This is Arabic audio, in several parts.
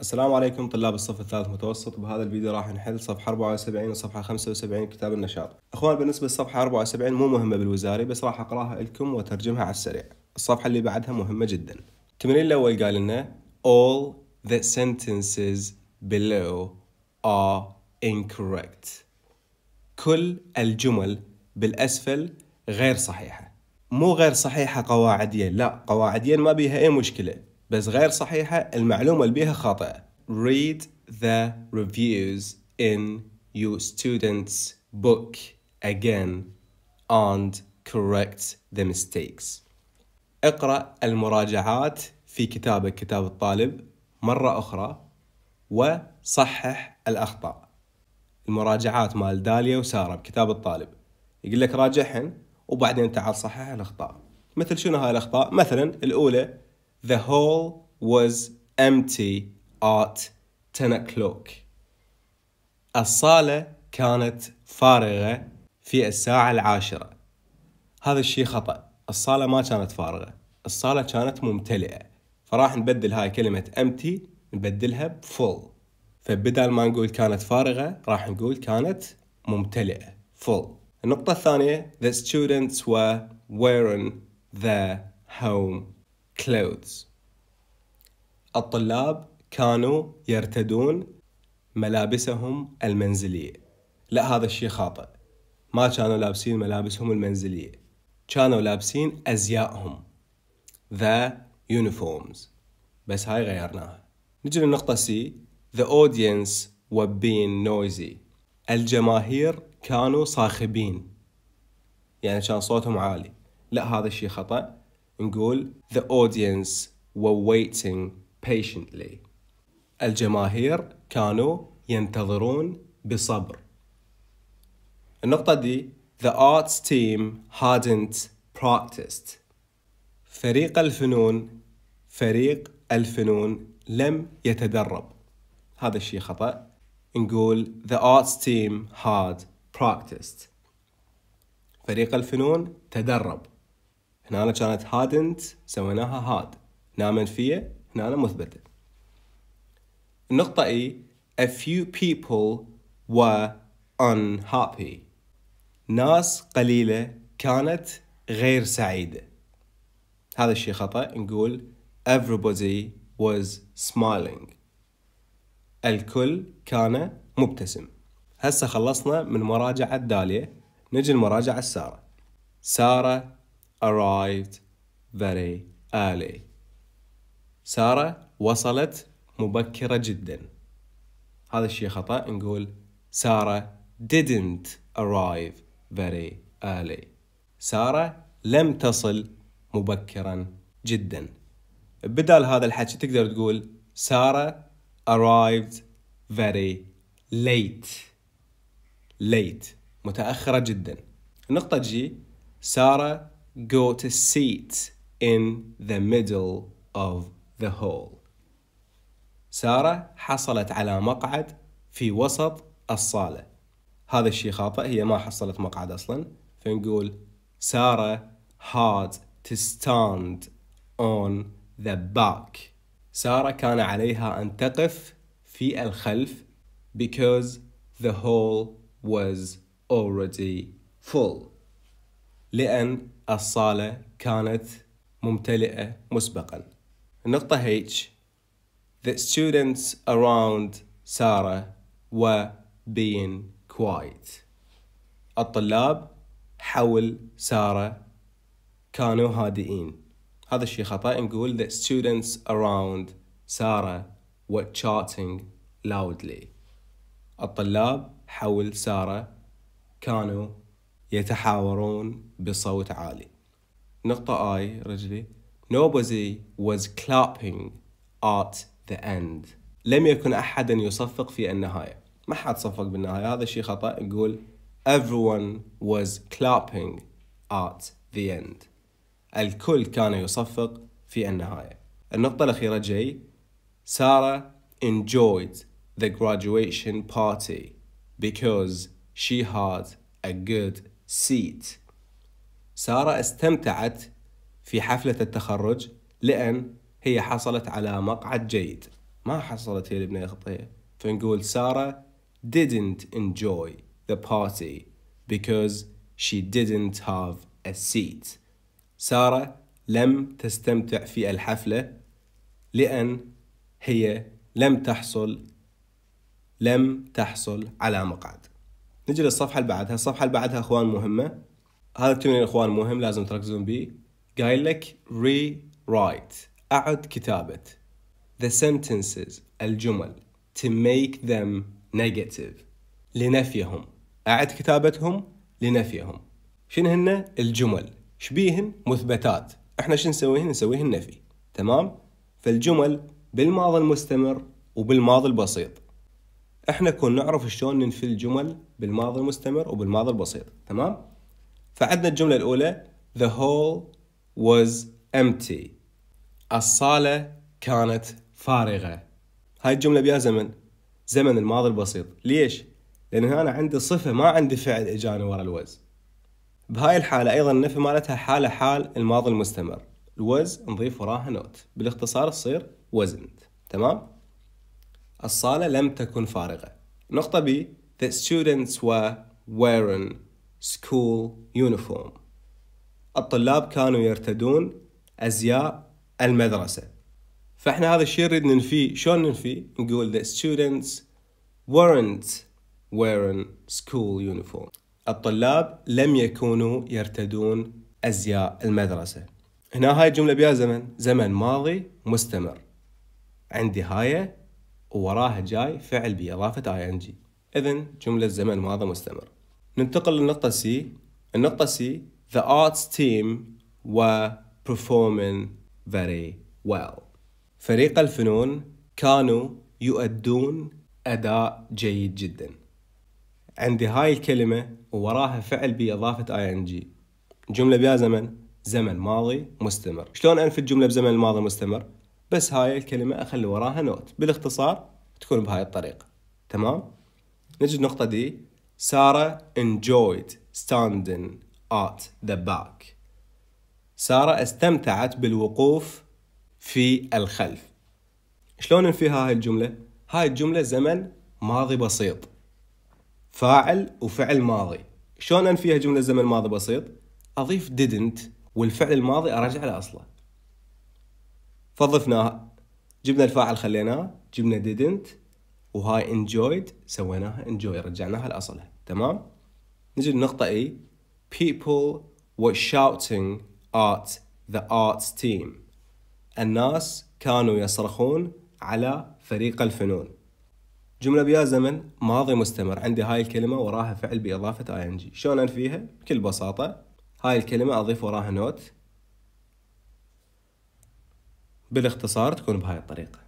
السلام عليكم طلاب الصف الثالث متوسط بهذا الفيديو راح نحل صفحة 74 وصفحة 75 كتاب النشاط اخوان بالنسبة للصفحة 74 مو مهمة بالوزاري بس راح اقراها لكم واترجمها على السريع الصفحة اللي بعدها مهمة جدا التمرين الاول قال لنا all the sentences below are incorrect كل الجمل بالاسفل غير صحيحة مو غير صحيحة قواعديا لا قواعديا ما بيها اي مشكلة بس غير صحيحة المعلومة اللي بيها خاطئة read the reviews in your student's book again and correct the mistakes اقرأ المراجعات في كتابك كتاب الطالب مرة أخرى وصحح الأخطاء المراجعات مال داليا وسارة بكتاب الطالب يقول لك راجعهن وبعدين تعال صحح الأخطاء مثل شنو هاي الأخطاء مثلا الأولى The hall was empty at 10 o'clock. الصالة كانت فارغة في الساعة العاشرة. هذا الشيء خطأ، الصالة ما كانت فارغة، الصالة كانت ممتلئة. فراح نبدل هاي كلمة empty نبدلها ب full. فبدل ما نقول كانت فارغة راح نقول كانت ممتلئة full. النقطة الثانية the students were wearing their home clothes الطلاب كانوا يرتدون ملابسهم المنزلية لا هذا الشيء خاطئ ما كانوا لابسين ملابسهم المنزلية كانوا لابسين أزياءهم the uniforms بس هاي غيرناها نجي للنقطة C the audience were being noisy الجماهير كانوا صاخبين يعني كان صوتهم عالي لا هذا الشيء خطأ نقول the audience were waiting patiently الجماهير كانوا ينتظرون بصبر النقطة دي the arts team hadn't practiced فريق الفنون فريق الفنون لم يتدرب هذا الشيء خطأ نقول the arts team had practiced فريق الفنون تدرب هنا كانت هادنت سويناها هاد هنا منفية هنا مثبتة النقطة اي a few people were unhappy ناس قليلة كانت غير سعيدة هذا الشيء خطأ نقول everybody was smiling الكل كان مبتسم هسه خلصنا من مراجعة دالية نجي لمراجعة سارة سارة arrived very early سارة وصلت مبكرة جدا هذا الشيء خطأ نقول سارة didn't arrive very early سارة لم تصل مبكرا جدا بدال هذا الحكي تقدر تقول سارة arrived very late late متأخرة جدا النقطة جي سارة got a seat in the middle of the hall. سارة حصلت على مقعد في وسط الصالة. هذا الشيء خاطئ هي ما حصلت مقعد أصلا فنقول سارة had to stand on the back. سارة كان عليها أن تقف في الخلف because the hall was already full. لأن الصالة كانت ممتلئة مسبقا النقطة H The students around Sarah were being quiet الطلاب حول سارة كانوا هادئين هذا الشيء خطأ نقول the students around Sarah were chatting loudly الطلاب حول سارة كانوا يتحاورون بصوت عالي نقطة I رجلي Nobody was clapping at the end لم يكن أحد يصفق في النهاية ما حد صفق بالنهاية هذا شيء خطأ نقول Everyone was clapping at the end الكل كان يصفق في النهاية النقطة الأخيرة جي سارة enjoyed the graduation party because she had a good seat سارة استمتعت في حفلة التخرج لأن هي حصلت على مقعد جيد ما حصلت هي البنية خطية فنقول سارة didn't enjoy the party because she didn't have a seat سارة لم تستمتع في الحفلة لأن هي لم تحصل لم تحصل على مقعد نجي للصفحه اللي بعدها الصفحه اللي بعدها اخوان مهمه هذا التمرين اخوان مهم لازم تركزون بيه قايل لك ري رايت اعد كتابه the sentences الجمل to make them negative لنفيهم أعد كتابتهم لنفيهم شنو هن الجمل شبيهن مثبتات احنا شو نسويهن نسويهن نفي تمام فالجمل بالماضي المستمر وبالماضي البسيط احنا كنا نعرف شلون ننفي الجمل بالماضي المستمر وبالماضي البسيط تمام فعندنا الجملة الأولى The hall was empty الصالة كانت فارغة هاي الجملة بها زمن زمن الماضي البسيط ليش؟ لأن أنا عندي صفة ما عندي فعل إجاني ورا الوز بهاي الحالة أيضا النفي مالتها حالة حال الماضي المستمر الوز نضيف وراها نوت بالاختصار تصير وزنت تمام؟ الصالة لم تكن فارغة نقطة B The students were wearing school uniform الطلاب كانوا يرتدون أزياء المدرسة فإحنا هذا الشيء نريد ننفيه شلون ننفيه نقول the students weren't wearing school uniform الطلاب لم يكونوا يرتدون أزياء المدرسة هنا هاي الجملة بها زمن زمن ماضي مستمر عندي هاي ووراها جاي فعل بإضافة ing إذن جملة زمن ماضي مستمر ننتقل للنقطة C النقطة C the arts team were performing very well فريق الفنون كانوا يؤدون أداء جيد جدا عندي هاي الكلمة ووراها فعل بإضافة ing جملة بها زمن زمن ماضي مستمر شلون أنفذ جملة بزمن الماضي مستمر بس هاي الكلمة أخلي وراها نوت بالاختصار تكون بهاي الطريقة تمام نجي النقطة دي سارة enjoyed standing at the back سارة استمتعت بالوقوف في الخلف شلون فيها هاي الجملة؟ هاي الجملة زمن ماضي بسيط فاعل وفعل ماضي شلون انفيها جملة زمن ماضي بسيط؟ أضيف didn't والفعل الماضي أرجع لأصله فضفناها جبنا الفاعل خليناه جبنا didn't وهاي enjoyed سويناها enjoy رجعناها لأصلها تمام نجي للنقطة اي e، people were shouting at the arts team الناس كانوا يصرخون على فريق الفنون جملة بيا زمن ماضي مستمر عندي هاي الكلمة وراها فعل بإضافة ing شلون أنفيها؟ بكل بساطة هاي الكلمة أضيف وراها نوت بالاختصار تكون بهاي الطريقة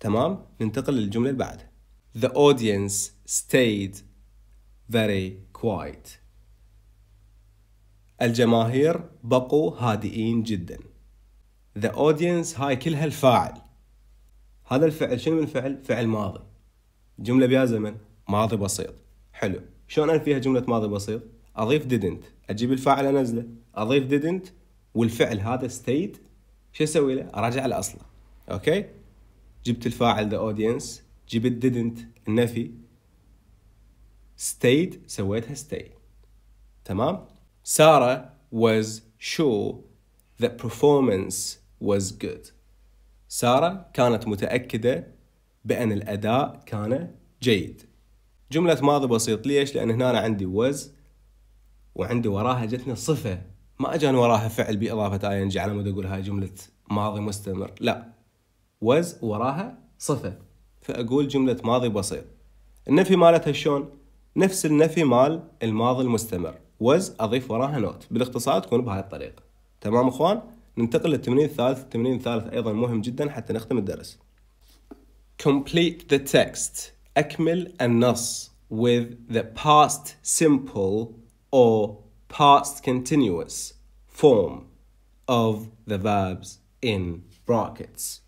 تمام ننتقل للجملة اللي بعدها The audience stayed very quiet الجماهير بقوا هادئين جدا The audience هاي كلها الفاعل هذا الفعل شنو من فعل؟ فعل ماضي جملة بيا زمن ماضي بسيط حلو شلون انفيها جملة ماضي بسيط؟ اضيف didn't اجيب الفاعل انزله اضيف didn't والفعل هذا stayed شو اسوي له؟ اراجع على اصله اوكي؟ جبت الفاعل ذا اودينس جبت didn't النفي stayed سويتها stay تمام؟ سارة was sure the performance was good سارة كانت متأكدة بأن الأداء كان جيد جملة ماضي بسيط ليش؟ لأن هنا أنا عندي was وعندي وراها جتني صفة ما اجان وراها فعل باضافه اي ان جي على مود اقول هاي جمله ماضي مستمر لا وز وراها صفه فاقول جمله ماضي بسيط النفي مالتها شلون نفس النفي مال الماضي المستمر وز اضيف وراها نوت بالاختصار تكون بهاي الطريقه تمام اخوان ننتقل للتمرين الثالث التمرين الثالث ايضا مهم جدا حتى نختم الدرس complete the text اكمل النص with the past simple or past continuous form of the verbs in brackets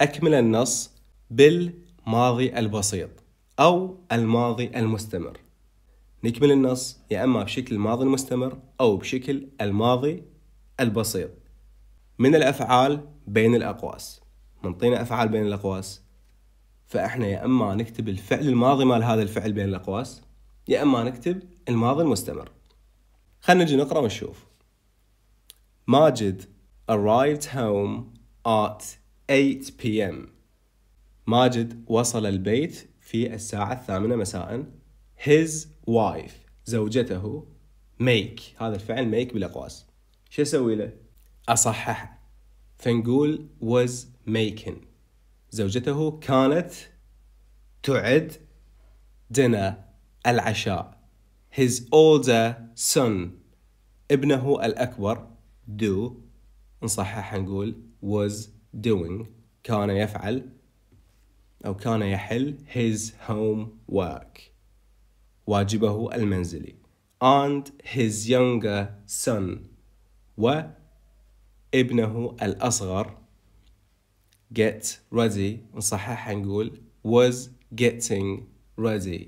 أكمل النص بالماضي البسيط أو الماضي المستمر نكمل النص يا إما بشكل الماضي المستمر أو بشكل الماضي البسيط من الأفعال بين الأقواس منطينا أفعال بين الأقواس فإحنا يا إما نكتب الفعل الماضي مال هذا الفعل بين الأقواس يا إما نكتب الماضي المستمر خلينا نجي نقرا ونشوف ماجد arrived home at 8 p.m. ماجد وصل البيت في الساعة الثامنة مساء his wife زوجته make هذا الفعل make بالأقواس شو أسوي له؟ أصححه فنقول was making زوجته كانت تعد dinner العشاء his older son ابنه الأكبر do نصحح نقول was doing كان يفعل أو كان يحل his homework واجبه المنزلي and his younger son وابنه الأصغر get ready نصحح نقول was getting ready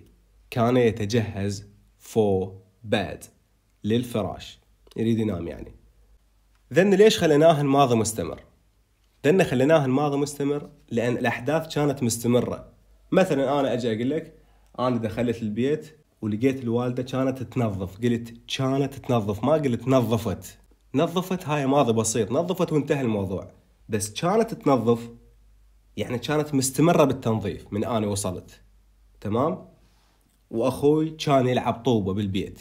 كان يتجهز for bed للفراش يريد ينام يعني ذن ليش خليناها الماضي مستمر ذن خليناها الماضي مستمر لأن الأحداث كانت مستمرة مثلا أنا أجي أقول لك أنا دخلت البيت ولقيت الوالدة كانت تنظف قلت كانت تنظف ما قلت نظفت نظفت هاي ماضي بسيط نظفت وانتهى الموضوع بس كانت تنظف يعني كانت مستمرة بالتنظيف من أنا وصلت تمام واخوي كان يلعب طوبه بالبيت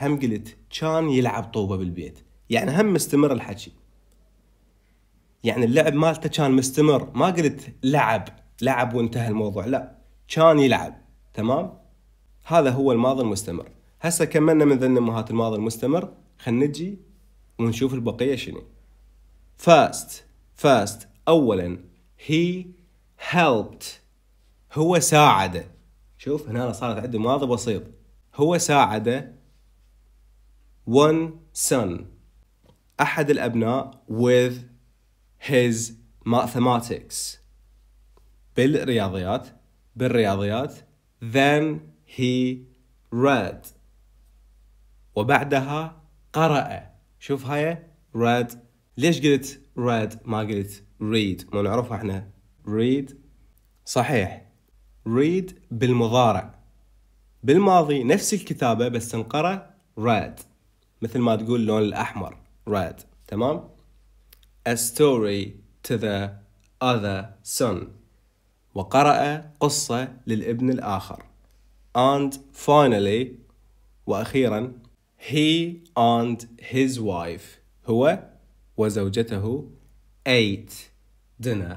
هم قلت كان يلعب طوبه بالبيت يعني هم مستمر الحكي يعني اللعب مالته كان مستمر ما قلت لعب لعب وانتهى الموضوع لا كان يلعب تمام هذا هو الماضي المستمر هسه كملنا من ذن امهات الماضي المستمر خلينا نجي ونشوف البقيه شنو فاست فاست اولا هي helped هو ساعده شوف هنا صارت عنده ماضي بسيط هو ساعد one son أحد الأبناء with his mathematics بالرياضيات بالرياضيات then he read وبعدها قرأ شوف هاي read ليش قلت read ما قلت read ما نعرفها احنا read صحيح read بالمضارع بالماضي نفس الكتابة بس انقرأ read مثل ما تقول اللون الأحمر read تمام a story to the other son وقرأ قصة للابن الآخر and finally وأخيرا he and his wife هو وزوجته ate dinner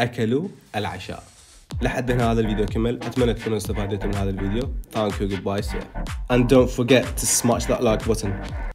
أكلوا العشاء لحد هنا هذا الفيديو كمل اتمنى تكونوا استفادتوا من هذا الفيديو ثانك يو جود باي and don't forget to smash that like button